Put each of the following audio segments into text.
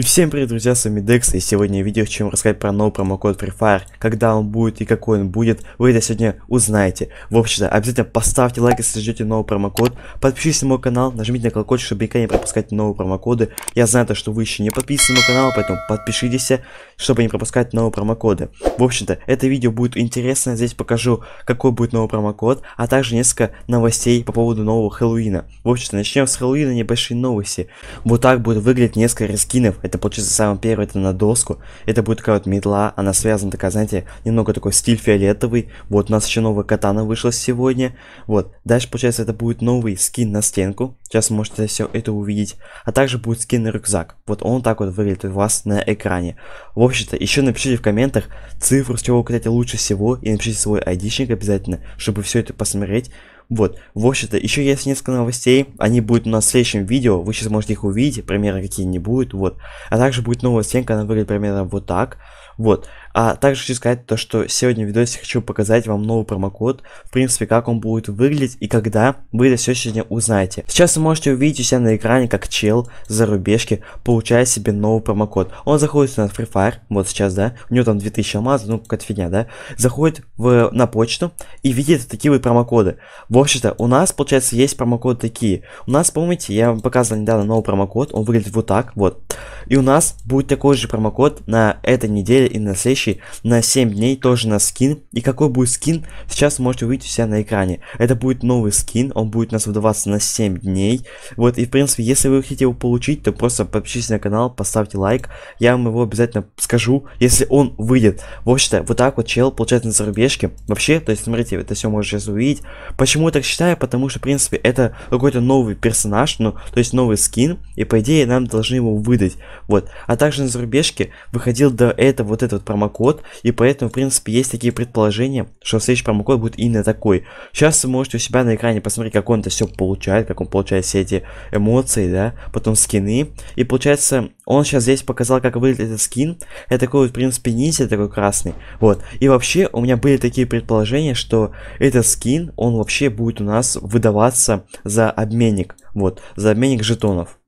И всем привет, друзья, с вами Декс, и сегодня видео, чем рассказать про новый промокод Free Fire, когда он будет и какой он будет, вы это сегодня узнаете. В общем-то, обязательно поставьте лайк, если ждете новый промокод, подпишитесь на мой канал, нажмите на колокольчик, чтобы никогда не пропускать новые промокоды. Я знаю то, что вы еще не подписаны на мой канал, поэтому подпишитесь, чтобы не пропускать новые промокоды. В общем-то, это видео будет интересно, здесь покажу, какой будет новый промокод, а также несколько новостей по поводу нового Хэллоуина. В общем-то, начнем с Хэллоуина, небольшие новости. Вот так будет выглядеть несколько рискинов. Это получится самое первый это на доску. Это будет такая вот метла, она связана такая, знаете, немного такой стиль фиолетовый. Вот у нас еще новая катана вышла сегодня. Вот, дальше получается это будет новый скин на стенку. Сейчас вы можете все это увидеть. А также будет скин на рюкзак. Вот он так вот выглядит у вас на экране. В общем-то, еще напишите в комментах цифру, с чего вы хотите лучше всего. И напишите свой айдишник обязательно, чтобы все это посмотреть. Вот, в общем-то, еще есть несколько новостей, они будут у нас в следующем видео, вы сейчас можете их увидеть, примеры какие не будут, вот. А также будет новая стенка, она выглядит примерно вот так, вот. А также хочу сказать то, что сегодня в видосе хочу показать вам новый промокод, в принципе, как он будет выглядеть и когда вы это все сегодня узнаете. Сейчас вы можете увидеть у себя на экране, как чел за рубежки получает себе новый промокод. Он заходит на Free Fire, вот сейчас, да, у него там 2000 алмазов, ну, какая-то фигня, да, заходит в, на почту и видит такие вот промокоды. В общем-то, у нас, получается, есть промокоды такие. У нас, помните, я вам показывал недавно новый промокод, он выглядит вот так, вот. И у нас будет такой же промокод на этой неделе и на следующей вещи на 7 дней тоже на скин. И какой будет скин, сейчас можете увидеть у себя на экране. Это будет новый скин, он будет у нас выдаваться на 7 дней. Вот, и в принципе, если вы хотите его получить, то просто подпишитесь на канал, поставьте лайк. Я вам его обязательно скажу, если он выйдет. В общем-то, вот так вот чел получается на зарубежке. Вообще, то есть, смотрите, это все можете сейчас увидеть. Почему я так считаю? Потому что, в принципе, это какой-то новый персонаж, ну, то есть новый скин. И по идее, нам должны его выдать. Вот. А также на зарубежке выходил до этого вот этот промокод промокод, и поэтому, в принципе, есть такие предположения, что следующий промокод будет именно такой. Сейчас вы можете у себя на экране посмотреть, как он это все получает, как он получает все эти эмоции, да, потом скины. И получается, он сейчас здесь показал, как выглядит этот скин. Это такой, в принципе, ниндзя такой красный. Вот. И вообще, у меня были такие предположения, что этот скин, он вообще будет у нас выдаваться за обменник. Вот, за обменник жетонов.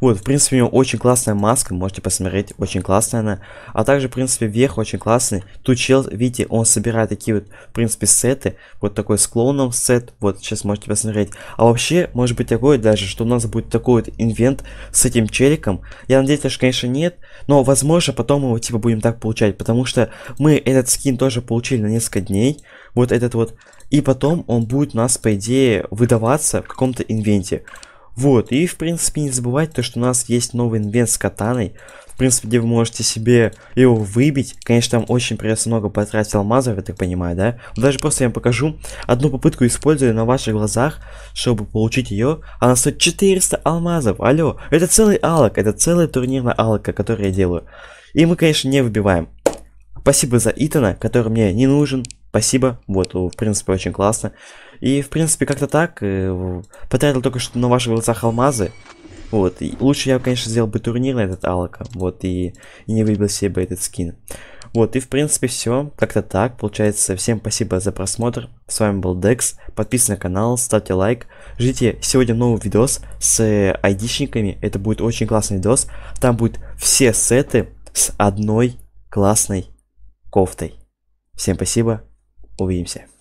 Вот, в принципе, у него очень классная маска, можете посмотреть, очень классная она. А также, в принципе, верх очень классный. Тут чел, видите, он собирает такие вот, в принципе, сеты. Вот такой с клоуном сет, вот, сейчас можете посмотреть. А вообще, может быть такое даже, что у нас будет такой вот инвент с этим челиком. Я надеюсь, что, конечно, нет, но, возможно, потом мы его, типа, будем так получать, потому что мы этот скин тоже получили на несколько дней. Вот этот вот. И потом он будет у нас, по идее, выдаваться в каком-то инвенте. Вот, и в принципе не забывайте то, что у нас есть новый инвент с катаной. В принципе, где вы можете себе его выбить. Конечно, там очень придется много потратить алмазов, я так понимаю, да? Даже просто я вам покажу. Одну попытку использую на ваших глазах, чтобы получить ее. Она стоит 400 алмазов. Алло, это целый алок, это целый турнир на алока, который я делаю. И мы, конечно, не выбиваем. Спасибо за Итана, который мне не нужен спасибо, вот, в принципе, очень классно. И, в принципе, как-то так, э, потратил только что на ваших глазах алмазы, вот, и лучше я, конечно, сделал бы турнир на этот Алка, вот, и, и не выбил себе бы этот скин. Вот, и в принципе все, как-то так, получается, всем спасибо за просмотр, с вами был Декс, подписывайтесь на канал, ставьте лайк, ждите сегодня новый видос с э, айдишниками, это будет очень классный видос, там будут все сеты с одной классной кофтой. Всем спасибо, Увидимся.